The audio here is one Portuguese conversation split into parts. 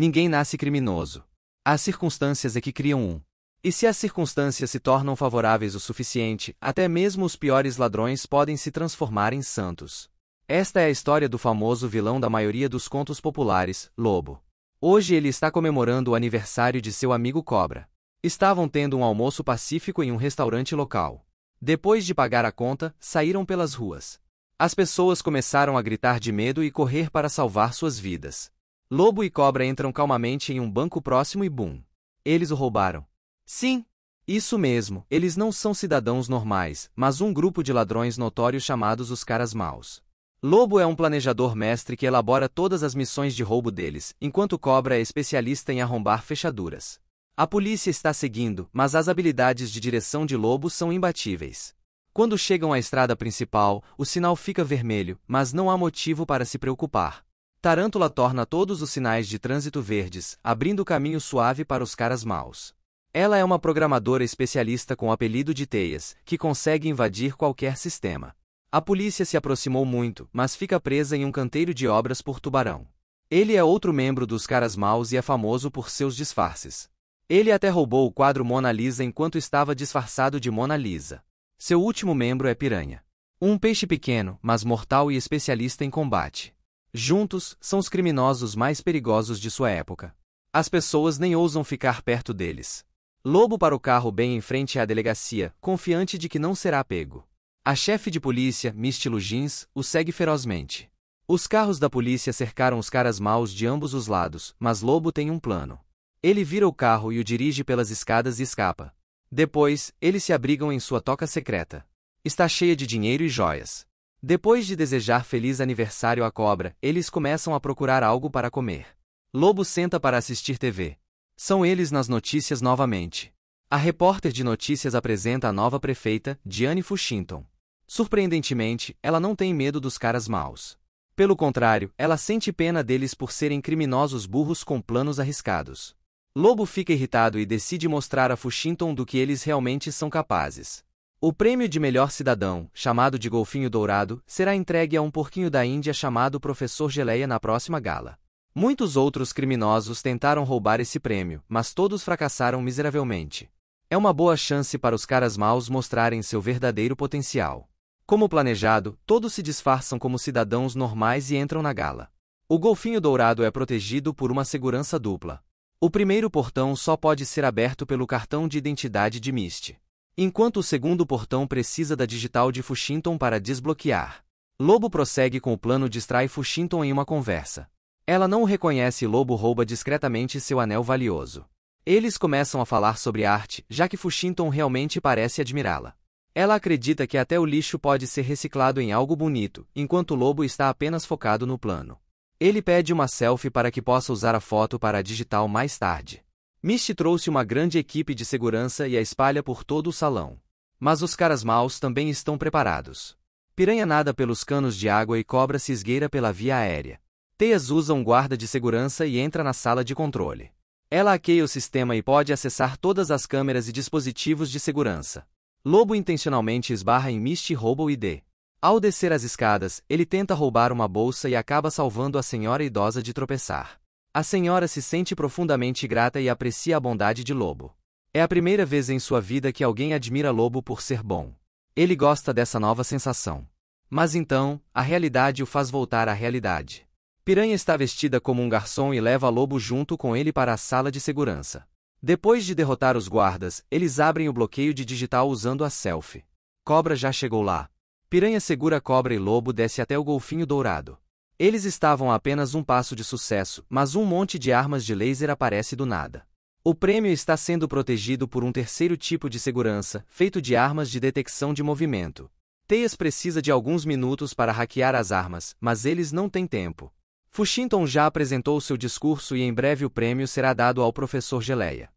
Ninguém nasce criminoso. As circunstâncias é que criam um. E se as circunstâncias se tornam favoráveis o suficiente, até mesmo os piores ladrões podem se transformar em santos. Esta é a história do famoso vilão da maioria dos contos populares, Lobo. Hoje ele está comemorando o aniversário de seu amigo Cobra. Estavam tendo um almoço pacífico em um restaurante local. Depois de pagar a conta, saíram pelas ruas. As pessoas começaram a gritar de medo e correr para salvar suas vidas. Lobo e Cobra entram calmamente em um banco próximo e bum. Eles o roubaram. Sim, isso mesmo, eles não são cidadãos normais, mas um grupo de ladrões notórios chamados os Caras Maus. Lobo é um planejador mestre que elabora todas as missões de roubo deles, enquanto Cobra é especialista em arrombar fechaduras. A polícia está seguindo, mas as habilidades de direção de Lobo são imbatíveis. Quando chegam à estrada principal, o sinal fica vermelho, mas não há motivo para se preocupar. Tarântula torna todos os sinais de trânsito verdes, abrindo caminho suave para os caras maus. Ela é uma programadora especialista com o apelido de Teias, que consegue invadir qualquer sistema. A polícia se aproximou muito, mas fica presa em um canteiro de obras por Tubarão. Ele é outro membro dos caras maus e é famoso por seus disfarces. Ele até roubou o quadro Mona Lisa enquanto estava disfarçado de Mona Lisa. Seu último membro é Piranha. Um peixe pequeno, mas mortal e especialista em combate. Juntos, são os criminosos mais perigosos de sua época. As pessoas nem ousam ficar perto deles. Lobo para o carro bem em frente à delegacia, confiante de que não será pego. A chefe de polícia, Misty Lugins, o segue ferozmente. Os carros da polícia cercaram os caras maus de ambos os lados, mas Lobo tem um plano. Ele vira o carro e o dirige pelas escadas e escapa. Depois, eles se abrigam em sua toca secreta. Está cheia de dinheiro e joias. Depois de desejar feliz aniversário à cobra, eles começam a procurar algo para comer. Lobo senta para assistir TV. São eles nas notícias novamente. A repórter de notícias apresenta a nova prefeita, Diane Fushington. Surpreendentemente, ela não tem medo dos caras maus. Pelo contrário, ela sente pena deles por serem criminosos burros com planos arriscados. Lobo fica irritado e decide mostrar a Fushington do que eles realmente são capazes. O prêmio de melhor cidadão, chamado de Golfinho Dourado, será entregue a um porquinho da Índia chamado Professor Geleia na próxima gala. Muitos outros criminosos tentaram roubar esse prêmio, mas todos fracassaram miseravelmente. É uma boa chance para os caras maus mostrarem seu verdadeiro potencial. Como planejado, todos se disfarçam como cidadãos normais e entram na gala. O Golfinho Dourado é protegido por uma segurança dupla. O primeiro portão só pode ser aberto pelo cartão de identidade de Misty. Enquanto o segundo portão precisa da digital de Fushington para desbloquear. Lobo prossegue com o plano distrai Fushington em uma conversa. Ela não o reconhece e Lobo rouba discretamente seu anel valioso. Eles começam a falar sobre arte, já que Fushington realmente parece admirá-la. Ela acredita que até o lixo pode ser reciclado em algo bonito, enquanto lobo está apenas focado no plano. Ele pede uma selfie para que possa usar a foto para a digital mais tarde. Misty trouxe uma grande equipe de segurança e a espalha por todo o salão. Mas os caras maus também estão preparados. Piranha nada pelos canos de água e cobra se esgueira pela via aérea. Teias usa um guarda de segurança e entra na sala de controle. Ela hackeia o sistema e pode acessar todas as câmeras e dispositivos de segurança. Lobo intencionalmente esbarra em Misty e rouba o ID. Ao descer as escadas, ele tenta roubar uma bolsa e acaba salvando a senhora idosa de tropeçar. A senhora se sente profundamente grata e aprecia a bondade de Lobo. É a primeira vez em sua vida que alguém admira Lobo por ser bom. Ele gosta dessa nova sensação. Mas então, a realidade o faz voltar à realidade. Piranha está vestida como um garçom e leva Lobo junto com ele para a sala de segurança. Depois de derrotar os guardas, eles abrem o bloqueio de digital usando a selfie. Cobra já chegou lá. Piranha segura Cobra e Lobo desce até o golfinho dourado. Eles estavam a apenas um passo de sucesso, mas um monte de armas de laser aparece do nada. O prêmio está sendo protegido por um terceiro tipo de segurança, feito de armas de detecção de movimento. Teias precisa de alguns minutos para hackear as armas, mas eles não têm tempo. Fushington já apresentou seu discurso e em breve o prêmio será dado ao professor Geleia.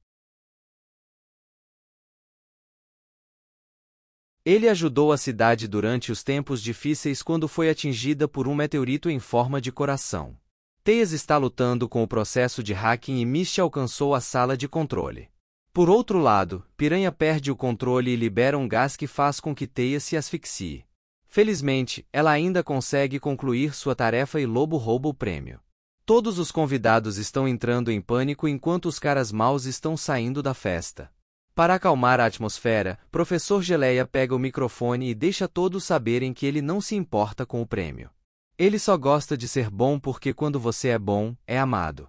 Ele ajudou a cidade durante os tempos difíceis quando foi atingida por um meteorito em forma de coração. Teias está lutando com o processo de hacking e Misty alcançou a sala de controle. Por outro lado, Piranha perde o controle e libera um gás que faz com que Teias se asfixie. Felizmente, ela ainda consegue concluir sua tarefa e Lobo rouba o prêmio. Todos os convidados estão entrando em pânico enquanto os caras maus estão saindo da festa. Para acalmar a atmosfera, professor Geleia pega o microfone e deixa todos saberem que ele não se importa com o prêmio. Ele só gosta de ser bom porque quando você é bom, é amado.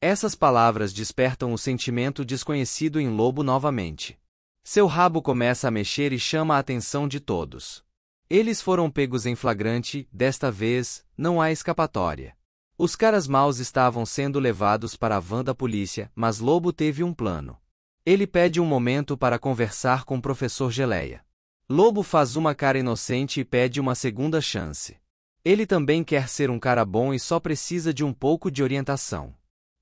Essas palavras despertam o sentimento desconhecido em Lobo novamente. Seu rabo começa a mexer e chama a atenção de todos. Eles foram pegos em flagrante, desta vez, não há escapatória. Os caras maus estavam sendo levados para a van da polícia, mas Lobo teve um plano. Ele pede um momento para conversar com o professor Geleia. Lobo faz uma cara inocente e pede uma segunda chance. Ele também quer ser um cara bom e só precisa de um pouco de orientação.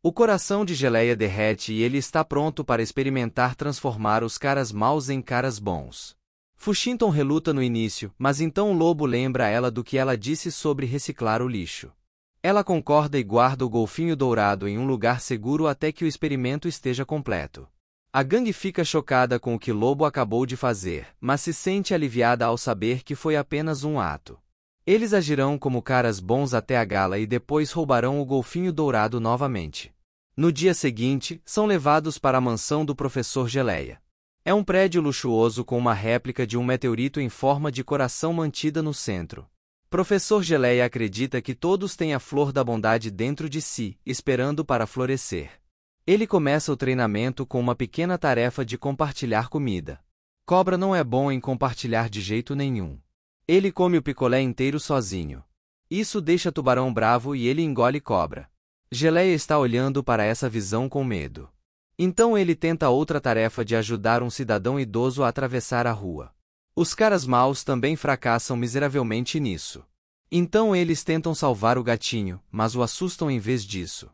O coração de Geleia derrete e ele está pronto para experimentar transformar os caras maus em caras bons. Fushington reluta no início, mas então o lobo lembra ela do que ela disse sobre reciclar o lixo. Ela concorda e guarda o golfinho dourado em um lugar seguro até que o experimento esteja completo. A gangue fica chocada com o que Lobo acabou de fazer, mas se sente aliviada ao saber que foi apenas um ato. Eles agirão como caras bons até a gala e depois roubarão o golfinho dourado novamente. No dia seguinte, são levados para a mansão do professor Geleia. É um prédio luxuoso com uma réplica de um meteorito em forma de coração mantida no centro. Professor Geleia acredita que todos têm a flor da bondade dentro de si, esperando para florescer. Ele começa o treinamento com uma pequena tarefa de compartilhar comida. Cobra não é bom em compartilhar de jeito nenhum. Ele come o picolé inteiro sozinho. Isso deixa Tubarão bravo e ele engole Cobra. Geleia está olhando para essa visão com medo. Então ele tenta outra tarefa de ajudar um cidadão idoso a atravessar a rua. Os caras maus também fracassam miseravelmente nisso. Então eles tentam salvar o gatinho, mas o assustam em vez disso.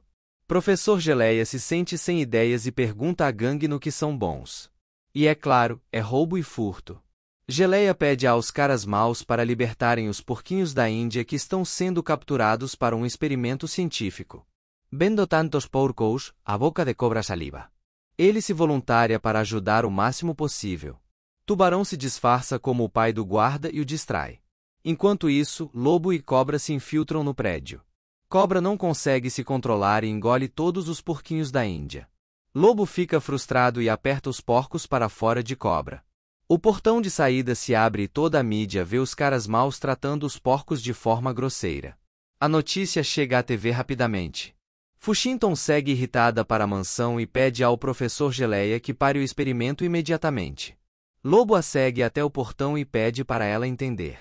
Professor Geleia se sente sem ideias e pergunta à gangue no que são bons. E é claro, é roubo e furto. Geleia pede aos caras maus para libertarem os porquinhos da Índia que estão sendo capturados para um experimento científico. Vendo tantos porcos, a boca de cobra saliva. Ele se voluntaria para ajudar o máximo possível. Tubarão se disfarça como o pai do guarda e o distrai. Enquanto isso, Lobo e Cobra se infiltram no prédio. Cobra não consegue se controlar e engole todos os porquinhos da Índia. Lobo fica frustrado e aperta os porcos para fora de cobra. O portão de saída se abre e toda a mídia vê os caras maus tratando os porcos de forma grosseira. A notícia chega à TV rapidamente. Fushington segue irritada para a mansão e pede ao professor Geleia que pare o experimento imediatamente. Lobo a segue até o portão e pede para ela entender.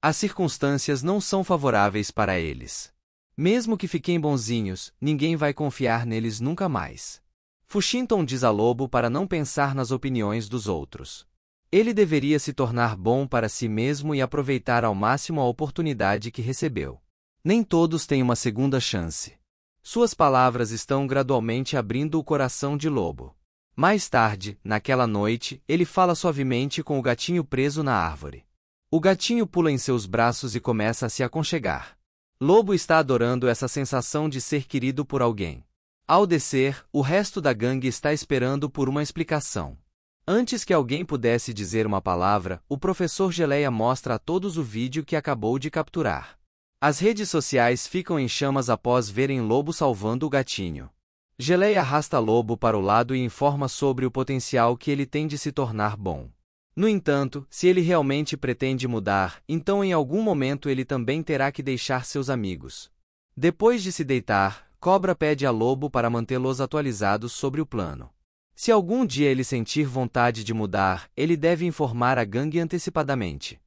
As circunstâncias não são favoráveis para eles. Mesmo que fiquem bonzinhos, ninguém vai confiar neles nunca mais. Fushington diz a Lobo para não pensar nas opiniões dos outros. Ele deveria se tornar bom para si mesmo e aproveitar ao máximo a oportunidade que recebeu. Nem todos têm uma segunda chance. Suas palavras estão gradualmente abrindo o coração de Lobo. Mais tarde, naquela noite, ele fala suavemente com o gatinho preso na árvore. O gatinho pula em seus braços e começa a se aconchegar. Lobo está adorando essa sensação de ser querido por alguém. Ao descer, o resto da gangue está esperando por uma explicação. Antes que alguém pudesse dizer uma palavra, o professor Geleia mostra a todos o vídeo que acabou de capturar. As redes sociais ficam em chamas após verem Lobo salvando o gatinho. Geleia arrasta Lobo para o lado e informa sobre o potencial que ele tem de se tornar bom. No entanto, se ele realmente pretende mudar, então em algum momento ele também terá que deixar seus amigos. Depois de se deitar, Cobra pede a Lobo para mantê-los atualizados sobre o plano. Se algum dia ele sentir vontade de mudar, ele deve informar a gangue antecipadamente.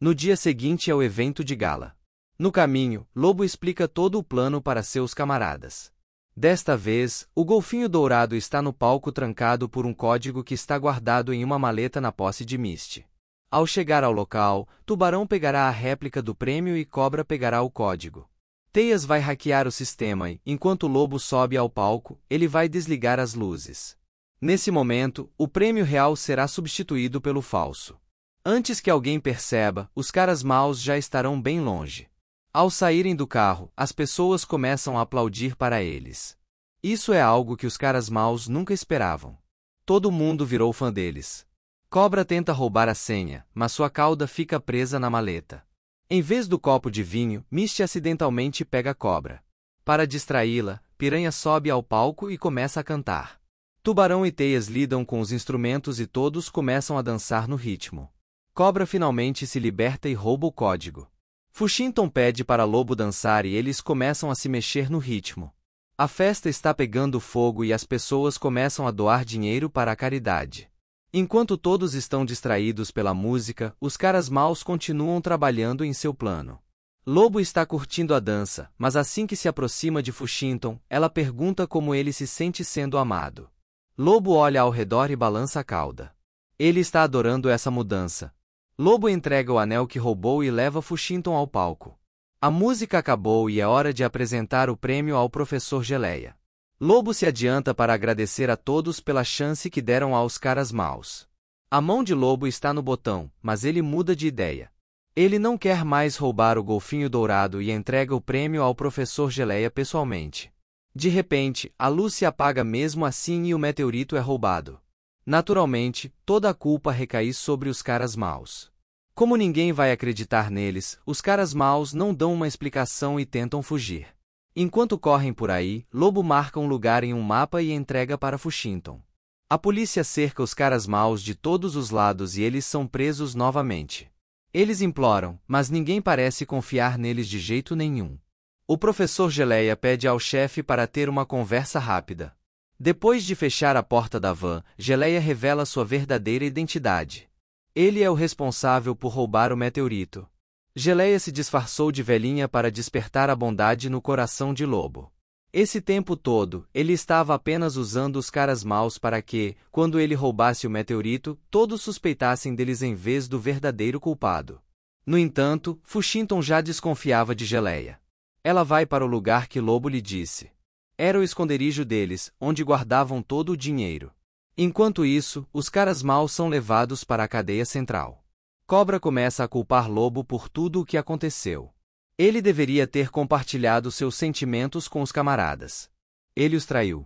No dia seguinte é o evento de gala. No caminho, Lobo explica todo o plano para seus camaradas. Desta vez, o golfinho dourado está no palco trancado por um código que está guardado em uma maleta na posse de Misty. Ao chegar ao local, Tubarão pegará a réplica do prêmio e Cobra pegará o código. Teias vai hackear o sistema e, enquanto o lobo sobe ao palco, ele vai desligar as luzes. Nesse momento, o prêmio real será substituído pelo falso. Antes que alguém perceba, os caras maus já estarão bem longe. Ao saírem do carro, as pessoas começam a aplaudir para eles. Isso é algo que os caras maus nunca esperavam. Todo mundo virou fã deles. Cobra tenta roubar a senha, mas sua cauda fica presa na maleta. Em vez do copo de vinho, Misty acidentalmente pega cobra. Para distraí-la, Piranha sobe ao palco e começa a cantar. Tubarão e Teias lidam com os instrumentos e todos começam a dançar no ritmo. Cobra finalmente se liberta e rouba o código. Fushington pede para Lobo dançar e eles começam a se mexer no ritmo. A festa está pegando fogo e as pessoas começam a doar dinheiro para a caridade. Enquanto todos estão distraídos pela música, os caras maus continuam trabalhando em seu plano. Lobo está curtindo a dança, mas assim que se aproxima de Fushington, ela pergunta como ele se sente sendo amado. Lobo olha ao redor e balança a cauda. Ele está adorando essa mudança, Lobo entrega o anel que roubou e leva Fushington ao palco. A música acabou e é hora de apresentar o prêmio ao professor Geleia. Lobo se adianta para agradecer a todos pela chance que deram aos caras maus. A mão de Lobo está no botão, mas ele muda de ideia. Ele não quer mais roubar o golfinho dourado e entrega o prêmio ao professor Geleia pessoalmente. De repente, a luz se apaga mesmo assim e o meteorito é roubado. Naturalmente, toda a culpa recai sobre os caras maus. Como ninguém vai acreditar neles, os caras maus não dão uma explicação e tentam fugir. Enquanto correm por aí, Lobo marca um lugar em um mapa e entrega para Fushington. A polícia cerca os caras maus de todos os lados e eles são presos novamente. Eles imploram, mas ninguém parece confiar neles de jeito nenhum. O professor Geleia pede ao chefe para ter uma conversa rápida. Depois de fechar a porta da van, Geleia revela sua verdadeira identidade. Ele é o responsável por roubar o meteorito. Geleia se disfarçou de velhinha para despertar a bondade no coração de Lobo. Esse tempo todo, ele estava apenas usando os caras maus para que, quando ele roubasse o meteorito, todos suspeitassem deles em vez do verdadeiro culpado. No entanto, Fushington já desconfiava de Geleia. Ela vai para o lugar que Lobo lhe disse. Era o esconderijo deles, onde guardavam todo o dinheiro. Enquanto isso, os caras maus são levados para a cadeia central. Cobra começa a culpar Lobo por tudo o que aconteceu. Ele deveria ter compartilhado seus sentimentos com os camaradas. Ele os traiu.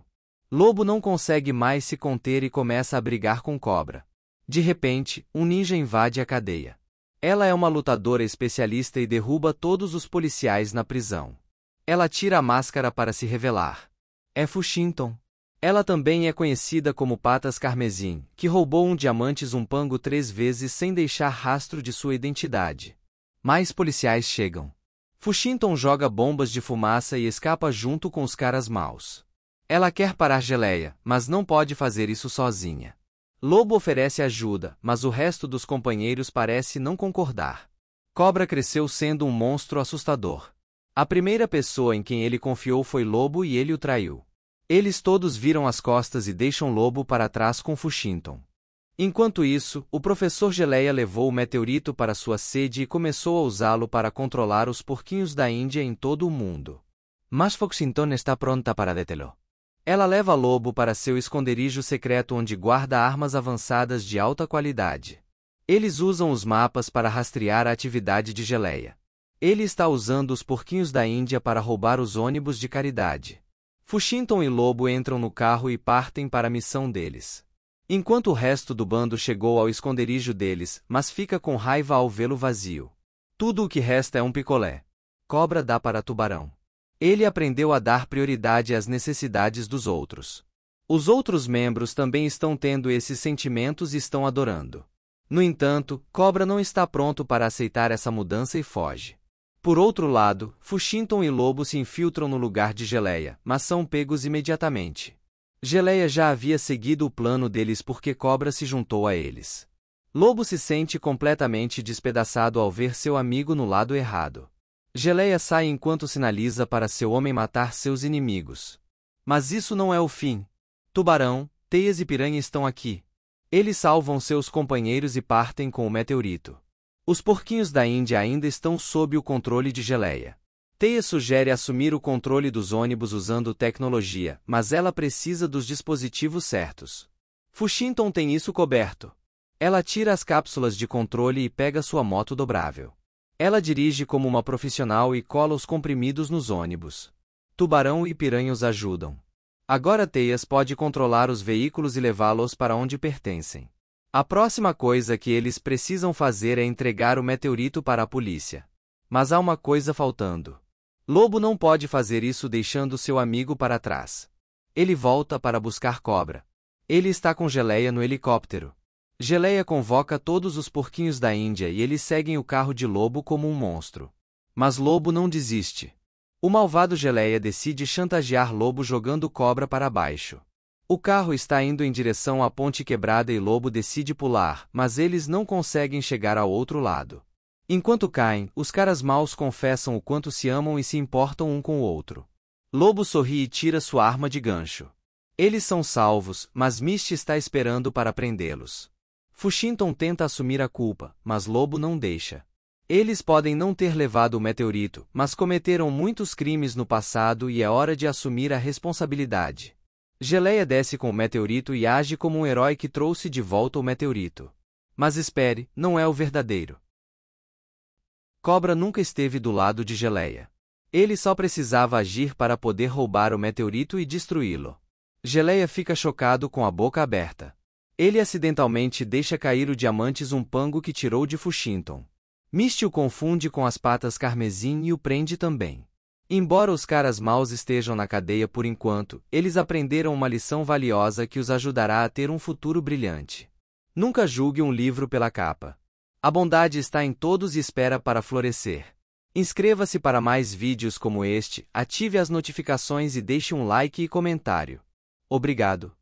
Lobo não consegue mais se conter e começa a brigar com Cobra. De repente, um ninja invade a cadeia. Ela é uma lutadora especialista e derruba todos os policiais na prisão. Ela tira a máscara para se revelar. É Fushington. Ela também é conhecida como Patas Carmesim, que roubou um diamante zumpango três vezes sem deixar rastro de sua identidade. Mais policiais chegam. Fushington joga bombas de fumaça e escapa junto com os caras maus. Ela quer parar Geleia, mas não pode fazer isso sozinha. Lobo oferece ajuda, mas o resto dos companheiros parece não concordar. Cobra cresceu sendo um monstro assustador. A primeira pessoa em quem ele confiou foi Lobo e ele o traiu. Eles todos viram as costas e deixam Lobo para trás com Fushington. Enquanto isso, o professor Geleia levou o meteorito para sua sede e começou a usá-lo para controlar os porquinhos da Índia em todo o mundo. Mas Fuxinton está pronta para detê-lo. Ela leva Lobo para seu esconderijo secreto onde guarda armas avançadas de alta qualidade. Eles usam os mapas para rastrear a atividade de Geleia. Ele está usando os porquinhos da Índia para roubar os ônibus de caridade. Fushington e Lobo entram no carro e partem para a missão deles. Enquanto o resto do bando chegou ao esconderijo deles, mas fica com raiva ao vê-lo vazio. Tudo o que resta é um picolé. Cobra dá para tubarão. Ele aprendeu a dar prioridade às necessidades dos outros. Os outros membros também estão tendo esses sentimentos e estão adorando. No entanto, Cobra não está pronto para aceitar essa mudança e foge. Por outro lado, Fushington e Lobo se infiltram no lugar de Geleia, mas são pegos imediatamente. Geleia já havia seguido o plano deles porque Cobra se juntou a eles. Lobo se sente completamente despedaçado ao ver seu amigo no lado errado. Geleia sai enquanto sinaliza para seu homem matar seus inimigos. Mas isso não é o fim. Tubarão, Teias e Piranha estão aqui. Eles salvam seus companheiros e partem com o meteorito. Os porquinhos da Índia ainda estão sob o controle de Geleia. Teia sugere assumir o controle dos ônibus usando tecnologia, mas ela precisa dos dispositivos certos. Fushington tem isso coberto. Ela tira as cápsulas de controle e pega sua moto dobrável. Ela dirige como uma profissional e cola os comprimidos nos ônibus. Tubarão e piranhos ajudam. Agora Teias pode controlar os veículos e levá-los para onde pertencem. A próxima coisa que eles precisam fazer é entregar o meteorito para a polícia. Mas há uma coisa faltando. Lobo não pode fazer isso deixando seu amigo para trás. Ele volta para buscar Cobra. Ele está com Geleia no helicóptero. Geleia convoca todos os porquinhos da Índia e eles seguem o carro de Lobo como um monstro. Mas Lobo não desiste. O malvado Geleia decide chantagear Lobo jogando Cobra para baixo. O carro está indo em direção à ponte quebrada e Lobo decide pular, mas eles não conseguem chegar ao outro lado. Enquanto caem, os caras maus confessam o quanto se amam e se importam um com o outro. Lobo sorri e tira sua arma de gancho. Eles são salvos, mas Misty está esperando para prendê-los. Fushington tenta assumir a culpa, mas Lobo não deixa. Eles podem não ter levado o meteorito, mas cometeram muitos crimes no passado e é hora de assumir a responsabilidade. Geleia desce com o meteorito e age como um herói que trouxe de volta o meteorito. Mas espere, não é o verdadeiro. Cobra nunca esteve do lado de Geleia. Ele só precisava agir para poder roubar o meteorito e destruí-lo. Geleia fica chocado com a boca aberta. Ele acidentalmente deixa cair o diamante zumpango que tirou de Fushington. Misty o confunde com as patas carmesim e o prende também. Embora os caras maus estejam na cadeia por enquanto, eles aprenderam uma lição valiosa que os ajudará a ter um futuro brilhante. Nunca julgue um livro pela capa. A bondade está em todos e espera para florescer. Inscreva-se para mais vídeos como este, ative as notificações e deixe um like e comentário. Obrigado.